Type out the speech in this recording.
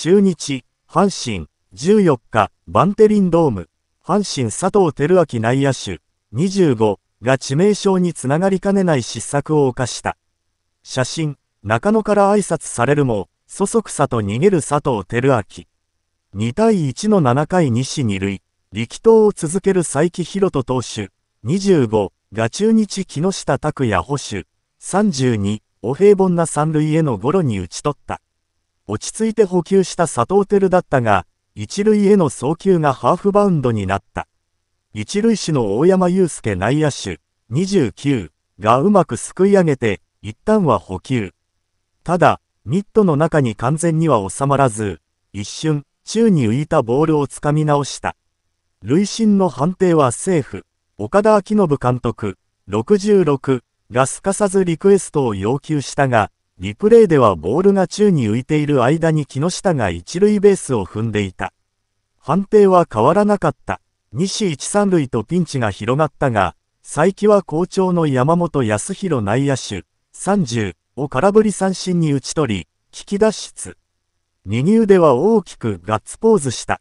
中日、阪神、14日、バンテリンドーム、阪神佐藤輝明内野手、25が致命傷につながりかねない失策を犯した。写真、中野から挨拶されるも、そそくさと逃げる佐藤輝明。2対1の7回西二塁、力投を続ける佐伯博人投手、25が中日木下拓也捕手、32お平凡な三塁へのゴロに打ち取った。落ち着いて補給した佐藤輝だったが、一塁への送球がハーフバウンドになった。一塁手の大山祐介内野手、29がうまくすくい上げて、一旦は補給。ただ、ミットの中に完全には収まらず、一瞬、宙に浮いたボールをつかみ直した。累進の判定はセーフ。岡田昭信監督、66がすかさずリクエストを要求したが、リプレイではボールが宙に浮いている間に木下が一塁ベースを踏んでいた。判定は変わらなかった。西一三塁とピンチが広がったが、佐伯は好調の山本康弘内野手30を空振り三振に打ち取り、危機脱出。二右腕は大きくガッツポーズした。